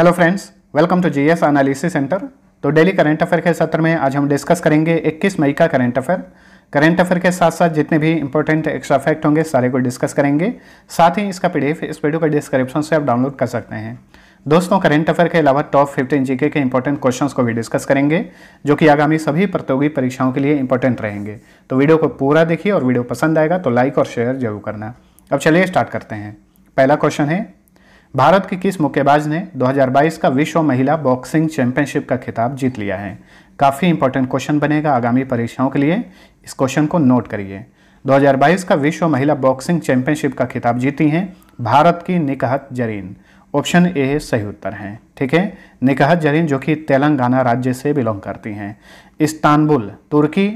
hello friends welcome to GS analysis centre तो daily current affair के सत्र में आज हम डिस्कस करेंगे 21 मई का करंट अफेयर करंट अफेयर के साथ साथ जितने भी इंपॉर्टेंट एक्स्ट्रा फैक्ट होंगे सारे को डिस्कस करेंगे साथ ही इसका पीडीएफ इस वीडियो का डिस्क्रिप्शन से आप डाउनलोड कर सकते हैं दोस्तों करंट अफेयर के अलावा टॉप फिफ्टीन जीके के इंपॉर्टेंट क्वेश्चंस को भी डिस्कस करेंगे जो कि आगामी सभी प्रतियोगी परीक्षाओं के लिए इंपॉर्टेंट रहेंगे तो वीडियो को पूरा देखिए और वीडियो पसंद आएगा तो लाइक और शेयर जरूर करना अब चलिए स्टार्ट करते हैं पहला क्वेश्चन है भारत के किस मुक्केबाज ने 2022 का विश्व महिला बॉक्सिंग चैंपियनशिप का खिताब जीत लिया है काफ़ी इंपॉर्टेंट क्वेश्चन बनेगा आगामी परीक्षाओं के लिए इस क्वेश्चन को नोट करिए 2022 का विश्व महिला बॉक्सिंग चैंपियनशिप का खिताब जीती हैं भारत की निकहत जरीन ऑप्शन ए सही उत्तर हैं ठीक है निकहत जरीन जो कि तेलंगाना राज्य से बिलोंग करती हैं इस्तानबुल तुर्की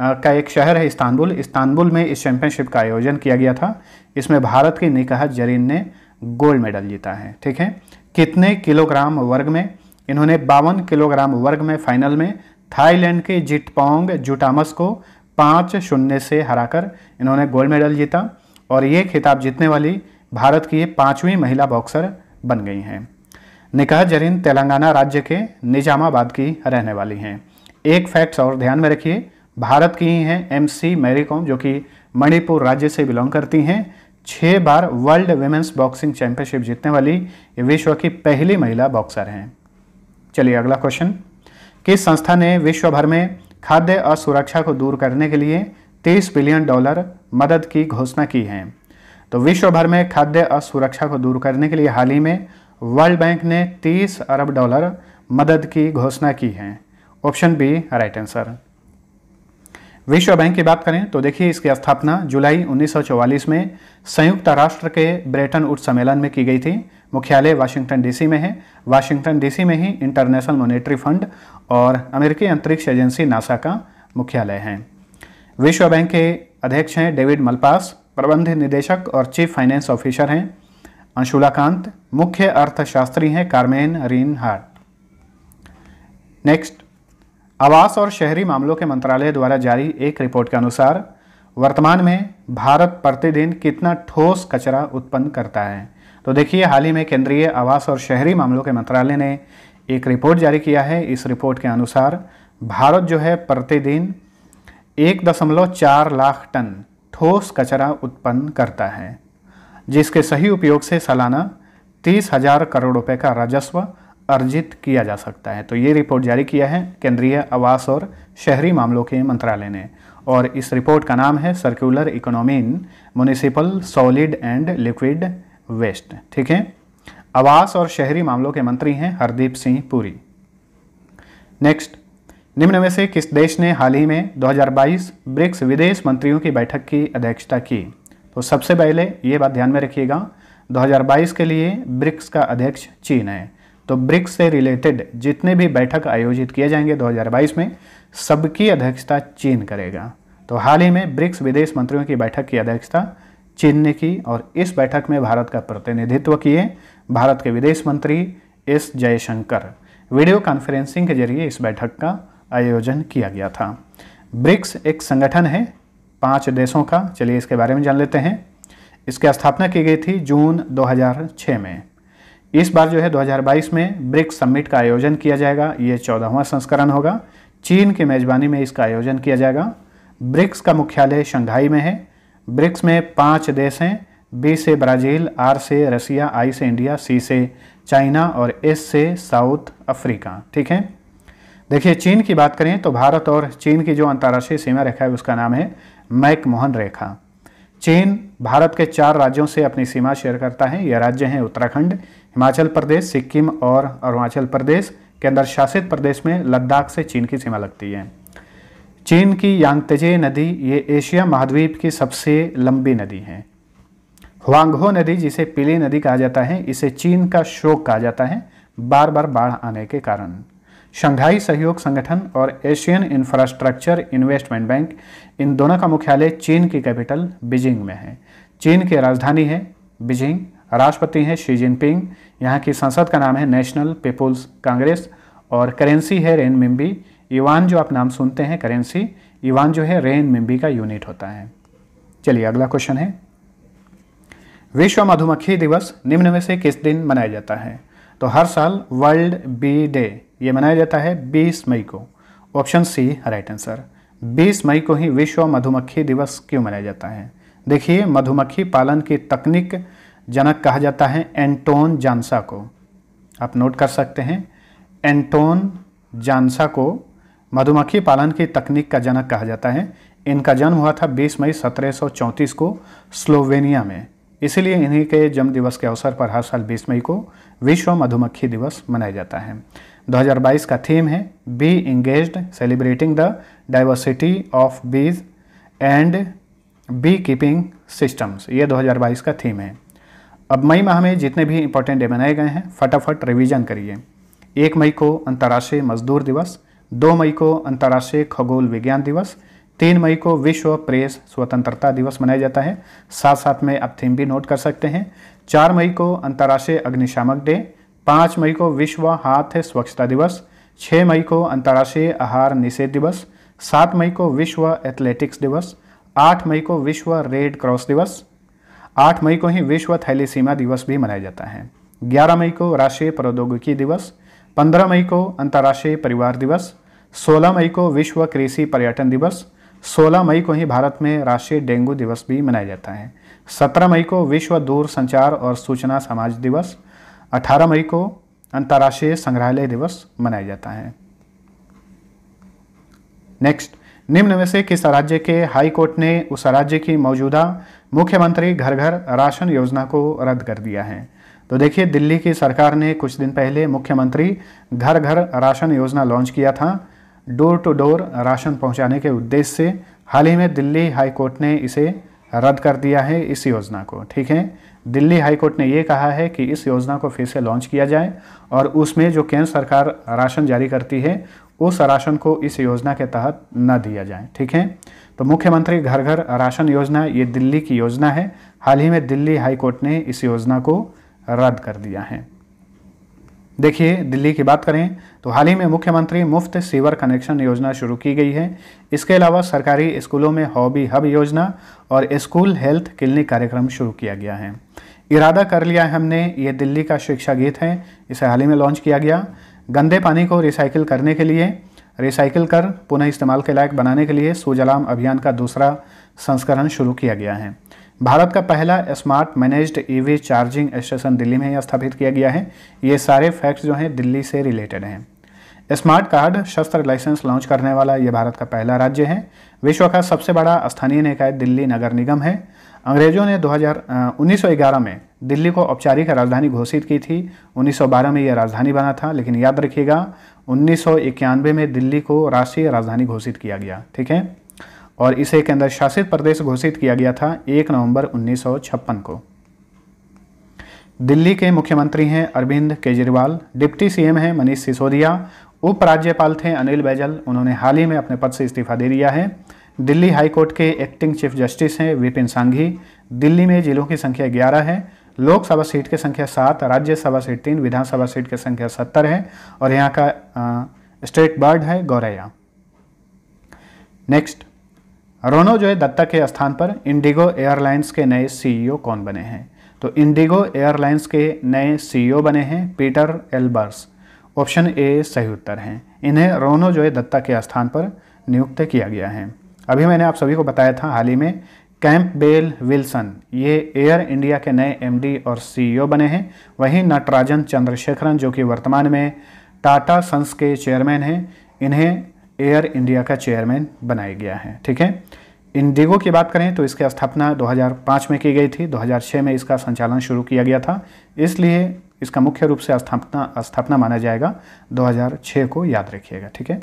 का एक शहर है इस्तानबुल इस्तानबुल में इस चैंपियनशिप का आयोजन किया गया था इसमें भारत की निकहत जरीन ने गोल्ड मेडल जीता है ठीक है कितने किलोग्राम वर्ग में इन्होंने बावन किलोग्राम वर्ग में फाइनल में थाईलैंड के जिटपोंग जुटामस को पाँच शून्य से हराकर इन्होंने गोल्ड मेडल जीता और ये खिताब जीतने वाली भारत की पाँचवीं महिला बॉक्सर बन गई हैं निकाह जरीन तेलंगाना राज्य के निजामाबाद की रहने वाली हैं एक फैक्ट्स और ध्यान में रखिए भारत की ही हैं एम सी कॉम जो कि मणिपुर राज्य से बिलोंग करती हैं छः बार वर्ल्ड वेमेंस बॉक्सिंग चैंपियनशिप जीतने वाली विश्व की पहली महिला बॉक्सर हैं चलिए अगला क्वेश्चन किस संस्था ने विश्व भर में खाद्य असुरक्षा को दूर करने के लिए 30 बिलियन डॉलर मदद की घोषणा की है तो विश्व भर में खाद्य असुरक्षा को दूर करने के लिए हाल ही में वर्ल्ड बैंक ने 30 अरब डॉलर मदद की घोषणा की है ऑप्शन बी राइट आंसर विश्व बैंक की बात करें तो देखिए इसकी स्थापना जुलाई 1944 में संयुक्त राष्ट्र के ब्रेटन उच्च सम्मेलन में की गई थी मुख्यालय वाशिंगटन डीसी में है वाशिंगटन डीसी में ही इंटरनेशनल मॉनेटरी फंड और अमेरिकी अंतरिक्ष एजेंसी नासा का मुख्यालय है विश्व बैंक के अध्यक्ष हैं डेविड मलपास प्रबंध निदेशक और चीफ फाइनेंस ऑफिसर हैं अंशुलाकांत मुख्य अर्थशास्त्री हैं कार्मेन रीन हार्ट नेक्स्ट आवास और शहरी मामलों के मंत्रालय द्वारा जारी एक रिपोर्ट के अनुसार वर्तमान में भारत प्रतिदिन कितना ठोस कचरा उत्पन्न करता है तो देखिए हाल ही में केंद्रीय आवास और शहरी मामलों के मंत्रालय ने एक रिपोर्ट जारी किया है इस रिपोर्ट के अनुसार भारत जो है प्रतिदिन एक दशमलव चार लाख टन ठोस कचरा उत्पन्न करता है जिसके सही उपयोग से सालाना तीस हजार करोड़ रुपए का राजस्व अर्जित किया जा सकता है तो ये रिपोर्ट जारी किया है केंद्रीय आवास और शहरी मामलों के मंत्रालय ने और इस रिपोर्ट का नाम है circular economy in municipal solid and liquid waste ठीक है आवास और शहरी मामलों के मंत्री हैं हरदीप सिंह पुरी नेक्स्ट निम्न में से किस देश ने हाल ही में 2022 ब्रिक्स विदेश मंत्रियों की बैठक की अध्यक्षता की तो सबसे पहले ये बात ध्यान में रखिएगा 2022 के लिए ब्रिक्स का अध्यक्ष चीन है तो ब्रिक्स से रिलेटेड जितने भी बैठक आयोजित किए जाएंगे 2022 में सबकी अध्यक्षता चीन करेगा तो हाल ही में ब्रिक्स विदेश मंत्रियों की बैठक की अध्यक्षता चीन ने की और इस बैठक में भारत का प्रतिनिधित्व किए भारत के विदेश मंत्री एस जयशंकर वीडियो कॉन्फ्रेंसिंग के जरिए इस बैठक का आयोजन किया गया था ब्रिक्स एक संगठन है पांच देशों का चलिए इसके बारे में जान लेते हैं इसकी स्थापना की गई थी जून 2006 में इस बार जो है 2022 में ब्रिक्स समिट का आयोजन किया जाएगा ये चौदहवा संस्करण होगा चीन की मेज़बानी में इसका आयोजन किया जाएगा ब्रिक्स का मुख्यालय शंघाई में है ब्रिक्स में पांच देश हैं बी से ब्राज़ील आर से रसिया आई से इंडिया सी से चाइना और एस से साउथ अफ्रीका ठीक है देखिए चीन की बात करें तो भारत और चीन की जो अंतर्राष्ट्रीय सीमा रेखा है उसका नाम है मैक मोहन रेखा चीन भारत के चार राज्यों से अपनी सीमा शेयर करता है यह राज्य हैं उत्तराखंड हिमाचल प्रदेश सिक्किम और अरुणाचल प्रदेश केंद्र शासित प्रदेश में लद्दाख से चीन की सीमा लगती है चीन की यांगतेजे नदी ये एशिया महाद्वीप की सबसे लंबी नदी है हुआंगहो नदी जिसे पीली नदी कहा जाता है इसे चीन का शोक कहा जाता है बार बार बाढ़ आने के कारण शंघाई सहयोग संगठन और एशियन इंफ्रास्ट्रक्चर इन्वेस्टमेंट बैंक इन दोनों का मुख्यालय चीन की कैपिटल बीजिंग में है चीन की राजधानी है बीजिंग राष्ट्रपति हैं शी जिनपिंग यहाँ की संसद का नाम है नेशनल पीपुल्स कांग्रेस और करेंसी है रेन मिम्बी ईवान जो आप नाम सुनते हैं करेंसी ईवान जो है रेन मिम्बी का यूनिट होता है चलिए अगला क्वेश्चन है विश्व मधुमक्खी दिवस निम्न में से किस दिन मनाया जाता है तो हर साल वर्ल्ड बी डे ये मनाया जाता है 20 मई को ऑप्शन सी राइट आंसर 20 मई को ही विश्व मधुमक्खी दिवस क्यों मनाया जाता है देखिए मधुमक्खी पालन की तकनीक जनक कहा जाता है एंटोन जानसा को आप नोट कर सकते हैं एंटोन जानसा को मधुमक्खी पालन की तकनीक का जनक कहा जाता है इनका जन्म हुआ था 20 मई 1734 को स्लोवेनिया में इसीलिए इन्हीं के जन्म दिवस के अवसर पर हर साल 20 मई को विश्व मधुमक्खी दिवस मनाया जाता है 2022 का थीम है bee engaged celebrating the diversity of bees and beekeeping systems ये 2022 का थीम है अब मई माह में जितने भी इंपॉर्टेंट डे मनाए गए हैं फटाफट रिवीजन करिए एक मई को अंतर्राष्ट्रीय मजदूर दिवस दो मई को अंतर्राष्ट्रीय खगोल विज्ञान दिवस तीन मई को विश्व प्रेस स्वतंत्रता दिवस मनाया जाता है साथ साथ में आप थीम भी नोट कर सकते हैं चार मई को अंतर्राष्ट्रीय अग्निशामक डे पाँच मई को विश्व हाथ स्वच्छता दिवस छः मई को अंतर्राष्ट्रीय आहार निषेध दिवस सात मई को विश्व एथलेटिक्स दिवस आठ मई को विश्व रेड क्रॉस दिवस आठ मई को ही विश्व थैलीसीमा दिवस भी मनाया जाता है ग्यारह मई को राष्ट्रीय प्रौद्योगिकी दिवस पंद्रह मई को अंतर्राष्ट्रीय परिवार दिवस सोलह मई को विश्व कृषि पर्यटन दिवस 16 मई को ही भारत में राष्ट्रीय डेंगू दिवस भी मनाया जाता है 17 मई को विश्व दूर संचार और सूचना समाज दिवस 18 मई को अंतर्राष्ट्रीय संग्रहालय दिवस मनाया जाता है नेक्स्ट निम्न में से किस राज्य के हाई कोर्ट ने उस राज्य की मौजूदा मुख्यमंत्री घर घर राशन योजना को रद्द कर दिया है तो देखिए दिल्ली की सरकार ने कुछ दिन पहले मुख्यमंत्री घर घर राशन योजना लॉन्च किया था डोर टू डोर राशन पहुंचाने के उद्देश्य से हाल ही में दिल्ली हाईकोर्ट ने इसे रद्द कर दिया है इस योजना को ठीक है दिल्ली हाईकोर्ट ने यह कहा है कि इस योजना को फिर से लॉन्च किया जाए और उसमें जो केंद्र सरकार राशन जारी करती है उस राशन को इस योजना के तहत न दिया जाए ठीक है तो मुख्यमंत्री घर घर राशन योजना ये दिल्ली की योजना है हाल ही में दिल्ली हाईकोर्ट ने इस योजना को रद्द कर दिया है देखिए दिल्ली की बात करें तो हाल ही में मुख्यमंत्री मुफ्त सीवर कनेक्शन योजना शुरू की गई है इसके अलावा सरकारी स्कूलों में हॉबी हब योजना और स्कूल हेल्थ क्लिनिक कार्यक्रम शुरू किया गया है इरादा कर लिया है हमने ये दिल्ली का शिक्षा गीत है इसे हाल ही में लॉन्च किया गया गंदे पानी को रिसाइकिल करने के लिए रिसाइकिल कर पुनः इस्तेमाल के लायक बनाने के लिए सुजलाम अभियान का दूसरा संस्करण शुरू किया गया है भारत का पहला smart managed EV charging station Delhi में स्थापित किया गया है ये सारे फैक्ट्स जो हैं दिल्ली से रिलेटेड हैं स्मार्ट कार्ड शस्त्र लाइसेंस लॉन्च करने वाला ये भारत का पहला राज्य है विश्व का सबसे बड़ा स्थानीय निकाय दिल्ली नगर निगम है अंग्रेजों ने 2000 1911 में दिल्ली को औपचारिक राजधानी घोषित की थी 1912 में यह राजधानी बना था लेकिन याद रखिएगा उन्नीस में दिल्ली को राष्ट्रीय राजधानी घोषित किया गया ठीक है और इसे केंद्र शासित प्रदेश घोषित किया गया था एक नवंबर 1956 को दिल्ली के मुख्यमंत्री हैं अरविंद केजरीवाल डिप्टी सीएम हैं मनीष सिसोदिया उपराज्यपाल थे अनिल बैजल उन्होंने हाल ही में अपने पद से इस्तीफा दे दिया है दिल्ली हाईकोर्ट के एक्टिंग चीफ जस्टिस हैं विपिन सांघी दिल्ली में जिलों की संख्या ग्यारह है लोकसभा सीट की संख्या सात राज्यसभा सीट तीन विधानसभा सीट की संख्या सत्तर है और यहाँ का स्टेट बर्ड है गौरैया नेक्स्ट रोनो है दत्ता के स्थान पर इंडिगो एयरलाइंस के नए सीईओ कौन बने हैं तो इंडिगो एयरलाइंस के नए सीईओ बने हैं पीटर एल्बर्स ऑप्शन ए सही उत्तर हैं इन्हें रोनो है दत्ता के स्थान पर नियुक्त किया गया है अभी मैंने आप सभी को बताया था हाल ही में कैंप बेल विल्सन ये एयर इंडिया के नए एमडी और सीईओ बने हैं वहीं नटराजन चंद्रशेखरन जो कि वर्तमान में टाटा सन्स के चेयरमैन हैं इन्हें एयर इंडिया का चेयरमैन बनाया गया है ठीक है इंडिगो की बात करें तो इसकी स्थापना 2005 में की गई थी 2006 में इसका संचालन शुरू किया गया था इसलिए इसका मुख्य रूप से स्थापना स्थापना माना जाएगा 2006 को याद रखिएगा ठीक है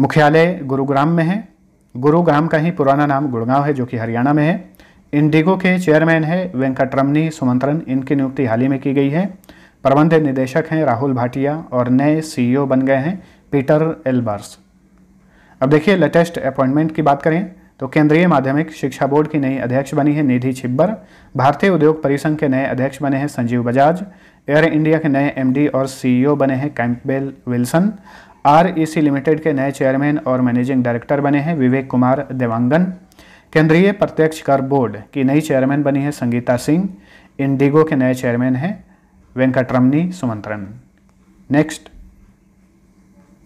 मुख्यालय गुरुग्राम में है गुरुग्राम का ही पुराना नाम गुड़गांव है जो कि हरियाणा में है इंडिगो के चेयरमैन है वेंकट रमनी सुमंत्रन इनकी नियुक्ति हाल ही में की गई है प्रबंध निदेशक हैं राहुल भाटिया और नए सी e बन गए हैं पीटर एल्बर्स अब देखिए लेटेस्ट अपॉइंटमेंट की बात करें तो केंद्रीय माध्यमिक शिक्षा बोर्ड की नई अध्यक्ष बनी है निधि छिब्बर भारतीय उद्योग परिसंघ के नए अध्यक्ष बने हैं संजीव बजाज एयर इंडिया के नए एमडी और सीईओ e बने हैं Campbell Wilson REC limited e के नए चेयरमैन और मैनेजिंग डायरेक्टर बने हैं विवेक कुमार देवांगन केंद्रीय प्रत्यक्ष कर बोर्ड की नई चेयरमैन बनी है संगीता सिंह इंडिगो के नए चेयरमैन हैं वेंकटरमनी सुमंत्रन नेक्स्ट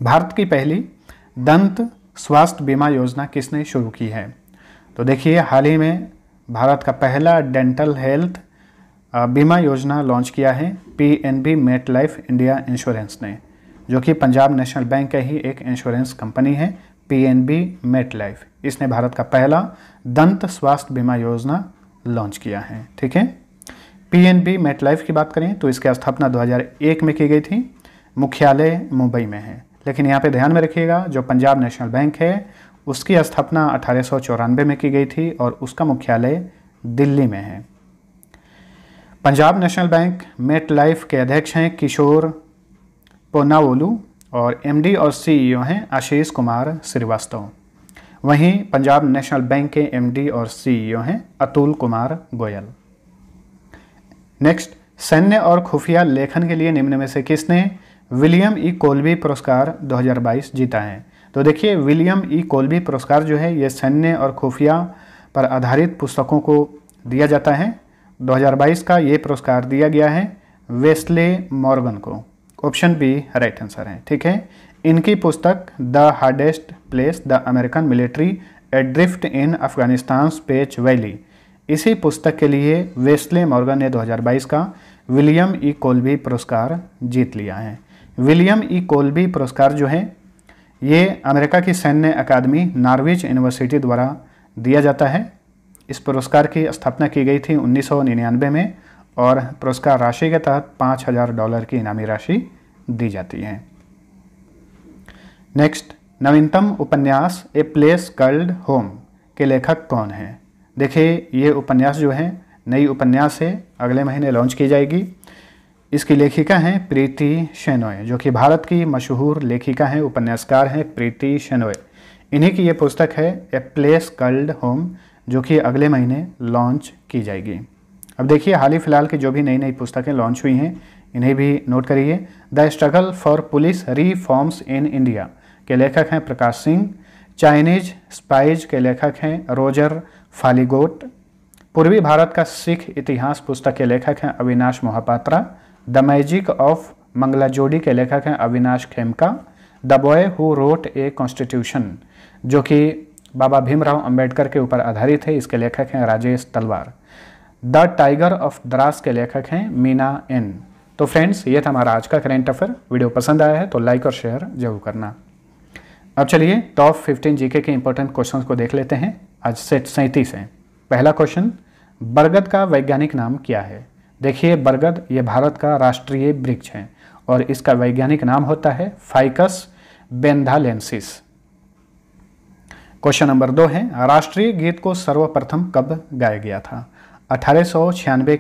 भारत की पहली दंत स्वास्थ्य बीमा योजना किसने शुरू की है तो देखिए हाल ही में भारत का पहला डेंटल हेल्थ बीमा योजना लॉन्च किया है P N B Met Life India insurance ने जो कि पंजाब नेशनल बैंक का ही एक इंश्योरेंस कंपनी है P N B Met Life इसने भारत का पहला दंत स्वास्थ्य बीमा योजना लॉन्च किया है ठीक है P N B Met Life की बात करें तो इसकी स्थापना 2001 में की गई थी मुख्यालय मुंबई में है लेकिन यहाँ पे ध्यान में रखिएगा जो पंजाब नेशनल बैंक है उसकी स्थापना अठारह में की गई थी और उसका मुख्यालय दिल्ली में है Punjab national bank Met Life के अध्यक्ष हैं किशोर पोनावोलू और एमडी और सीईओ e हैं आशीष कुमार श्रीवास्तव वहीं पंजाब नेशनल बैंक के एमडी और सीईओ e हैं अतुल कुमार गोयल नेक्स्ट सैन्य और खुफिया लेखन के लिए निम्न में से किसने विलियम ई कोल्बी पुरस्कार 2022 जीता है तो देखिए विलियम ई कोल्बी पुरस्कार जो है ये सैन्य और खुफिया पर आधारित पुस्तकों को दिया जाता है 2022 का ये पुरस्कार दिया गया है वेस्ले मॉर्गन को ऑप्शन बी राइट आंसर है ठीक है इनकी पुस्तक the hardest place the American military adrift in Afghanistan Pech Valley इसी पुस्तक के लिए वेस्ले मॉर्गन ने 2022 का विलियम ई कोल्बी पुरस्कार जीत लिया है विलियम ई कोल्बी पुरस्कार जो है ये अमेरिका की सैन्य अकादमी नार्विच यूनिवर्सिटी द्वारा दिया जाता है इस पुरस्कार की स्थापना की गई थी 1999 में और पुरस्कार राशि के तहत पाँच हज़ार डॉलर की इनामी राशि दी जाती है नेक्स्ट नवीनतम उपन्यास ए प्लेस कल्ड होम के लेखक कौन हैं देखिए ये उपन्यास जो है नई उपन्यास है अगले महीने लॉन्च की जाएगी इसकी लेखिका हैं प्रीति शेनोय जो कि भारत की मशहूर लेखिका हैं उपन्यासकार हैं प्रीति शेनोय इन्हीं की ये पुस्तक है ए प्लेस कल्ड होम जो कि अगले महीने लॉन्च की जाएगी अब देखिए हाल ही फिलहाल की जो भी नई नई पुस्तकें लॉन्च हुई हैं इन्हें भी नोट करिए the struggle for police reforms in India के लेखक हैं प्रकाश सिंह चाइनीज स्पाइज के लेखक हैं रोजर फालीगोट पूर्वी भारत का सिख इतिहास पुस्तक के लेखक हैं Avinash Mohapatra the magic of Mangala Jodi के लेखक हैं Avinash Khemka the boy who wrote a constitution जो कि बाबा भीमराव अंबेडकर के ऊपर आधारित है इसके लेखक हैं राजेश तलवार द टाइगर ऑफ द्रास के लेखक हैं मीना एन तो फ्रेंड्स ये था हमारा आज का करेंट अफेयर वीडियो पसंद आया है तो लाइक और शेयर जरूर करना अब चलिए टॉप 15 जीके के इंपॉर्टेंट क्वेश्चंस को देख लेते हैं आज सेट सैंतीस हैं पहला क्वेश्चन बरगद का वैज्ञानिक नाम क्या है देखिए बरगद ये भारत का राष्ट्रीय वृक्ष है और इसका वैज्ञानिक नाम होता है फाइकस बेंधालेंसिस क्वेश्चन नंबर दो है राष्ट्रीय गीत को सर्वप्रथम कब गाया गया था अठारह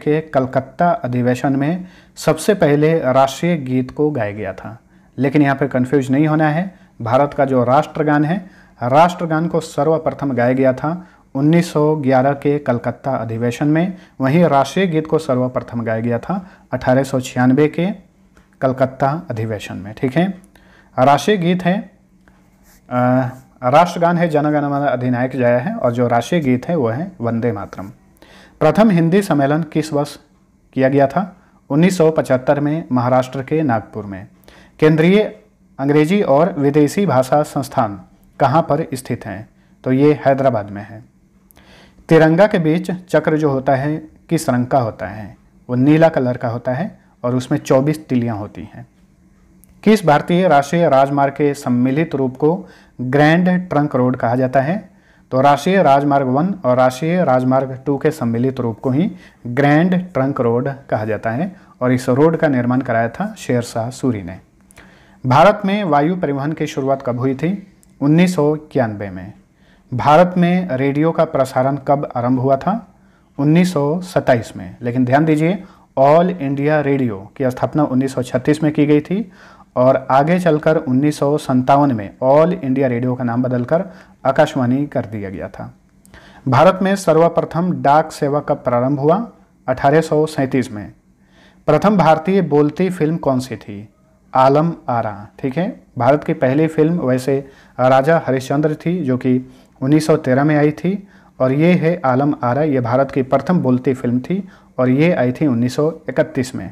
के कलकत्ता अधिवेशन में सबसे पहले राष्ट्रीय गीत को गाया गया था लेकिन यहाँ पर कंफ्यूज नहीं होना है भारत का जो राष्ट्रगान है राष्ट्रगान को सर्वप्रथम गाया गया था 1911 के कलकत्ता अधिवेशन में वहीं राष्ट्रीय गीत को सर्वप्रथम गाया गया था अठारह के कलकत्ता अधिवेशन में ठीक है राष्ट्रीय गीत है राष्ट्रगान है जनगण मन अधिनायक जय है और जो राष्ट्रीय गीत है वो है वंदे मातरम प्रथम हिंदी सम्मेलन किस वर्ष किया गया था 1975 में महाराष्ट्र के नागपुर में केंद्रीय अंग्रेजी और विदेशी भाषा संस्थान कहाँ पर स्थित हैं तो ये हैदराबाद में है तिरंगा के बीच चक्र जो होता है किस रंग का होता है वो नीला कलर का होता है और उसमें 24 तिलियां होती हैं किस भारतीय राष्ट्रीय राजमार्ग के सम्मिलित रूप को ग्रैंड ट्रंक रोड कहा जाता है तो राष्ट्रीय राजमार्ग वन और राष्ट्रीय राजमार्ग टू के सम्मिलित रूप को ही ग्रैंड ट्रंक रोड कहा जाता है और इस रोड का निर्माण कराया था शेर शाह सूरी ने भारत में वायु परिवहन की शुरुआत कब हुई थी उन्नीस में भारत में रेडियो का प्रसारण कब आरंभ हुआ था 1927 में लेकिन ध्यान दीजिए ऑल इंडिया रेडियो की स्थापना 1936 में की गई थी और आगे चलकर उन्नीस में ऑल इंडिया रेडियो का नाम बदलकर आकाशवाणी कर दिया गया था भारत में सर्वप्रथम डाक सेवा का प्रारंभ हुआ अठारह में प्रथम भारतीय बोलती फिल्म कौन सी थी आलम आरा ठीक है भारत की पहली फिल्म वैसे राजा हरिश्चंद्र थी जो कि 1913 में आई थी और ये है आलम आरा ये भारत की प्रथम बोलती फिल्म थी और ये आई थी 1931 में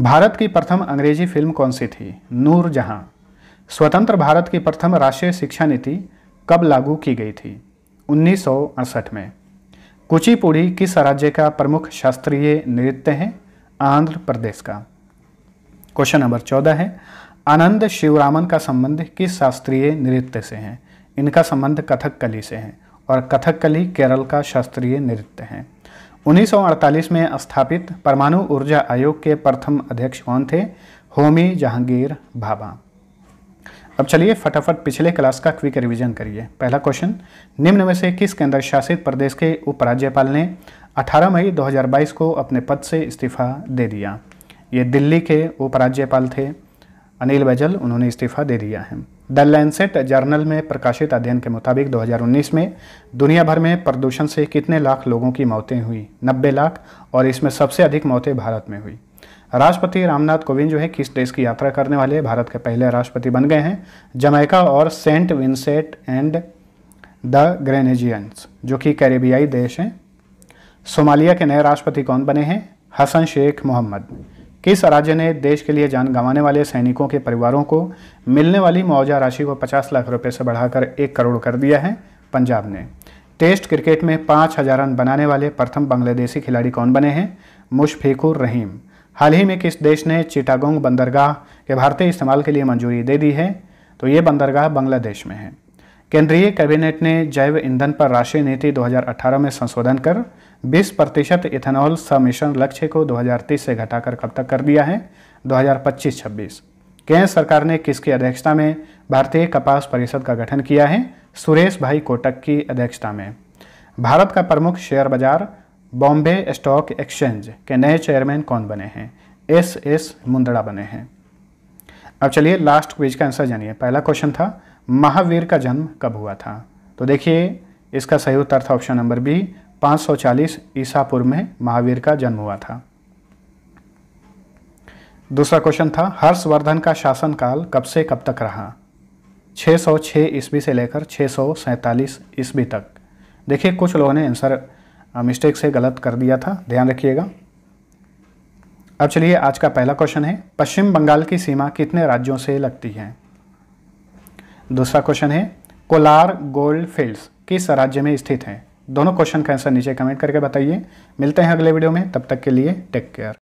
भारत की प्रथम अंग्रेजी फिल्म कौन सी थी नूर जहां स्वतंत्र भारत की प्रथम राष्ट्रीय शिक्षा नीति कब लागू की गई थी उन्नीस में कुचिपुड़ी किस राज्य का प्रमुख शास्त्रीय नृत्य है आंध्र प्रदेश का क्वेश्चन नंबर चौदह है आनंद शिवरामन का संबंध किस शास्त्रीय नृत्य से है इनका संबंध कथकली से है और कथकली केरल का शास्त्रीय नृत्य है 1948 में स्थापित परमाणु ऊर्जा आयोग के प्रथम अध्यक्ष कौन थे होमी जहांगीर भाभा अब चलिए फटाफट पिछले क्लास का क्विक रिवीजन करिए पहला क्वेश्चन निम्न में से किस केंद्र शासित प्रदेश के उपराज्यपाल ने 18 मई 2022 को अपने पद से इस्तीफा दे दिया ये दिल्ली के उपराज्यपाल थे अनिल बैजल उन्होंने इस्तीफा दे दिया है द लैंसेट जर्नल में प्रकाशित अध्ययन के मुताबिक 2019 में दुनिया भर में प्रदूषण से कितने लाख लोगों की मौतें हुई 90 लाख और इसमें सबसे अधिक मौतें भारत में हुई राष्ट्रपति रामनाथ कोविंद जो है किस देश की यात्रा करने वाले भारत के पहले राष्ट्रपति बन गए हैं जमैका और Saint Vincent and the Grenadines जो कि कैरेबियाई देश हैं सोमालिया के नए राष्ट्रपति कौन बने हैं हसन शेख मोहम्मद किस राज्य ने देश के लिए जान गंवाने वाले सैनिकों के परिवारों को मिलने वाली मुआवजा राशि को 50 लाख रुपए से बढ़ाकर एक करोड़ कर दिया है पंजाब ने टेस्ट क्रिकेट में पाँच हजार रन बनाने वाले प्रथम बांग्लादेशी खिलाड़ी कौन बने हैं मुशफिकुर रहीम हाल ही में किस देश ने चिटागोंग बंदरगाह के भारतीय इस्तेमाल के लिए मंजूरी दे दी है तो ये बंदरगाह बांग्लादेश में है केंद्रीय कैबिनेट ने जैव ईंधन पर राष्ट्रीय नीति 2018 में संशोधन कर 20 प्रतिशत इथेनॉल समिशन लक्ष्य को 2030 से घटाकर कब तक कर दिया है 2025-26 केंद्र सरकार ने किसकी अध्यक्षता में भारतीय कपास परिषद का गठन किया है सुरेश भाई कोटक की अध्यक्षता में भारत का प्रमुख शेयर बाजार बॉम्बे स्टॉक एक्सचेंज के नए चेयरमैन कौन बने हैं एस एस मुंदड़ा बने हैं अब चलिए लास्ट क्विज का आंसर जानिए पहला क्वेश्चन था महावीर का जन्म कब हुआ था तो देखिए इसका सही उत्तर था ऑप्शन नंबर बी 540 ईसापुर में महावीर का जन्म हुआ था दूसरा क्वेश्चन था हर्षवर्धन का शासनकाल कब से कब तक रहा 606 ईस्वी से लेकर सौ ईस्वी तक देखिए कुछ लोगों ने आंसर मिस्टेक से गलत कर दिया था ध्यान रखिएगा अब चलिए आज का पहला क्वेश्चन है पश्चिम बंगाल की सीमा कितने राज्यों से लगती है दूसरा क्वेश्चन है कोलार गोल्ड फील्ड्स किस राज्य में स्थित है दोनों क्वेश्चन का आंसर नीचे कमेंट करके बताइए मिलते हैं अगले वीडियो में तब तक के लिए टेक केयर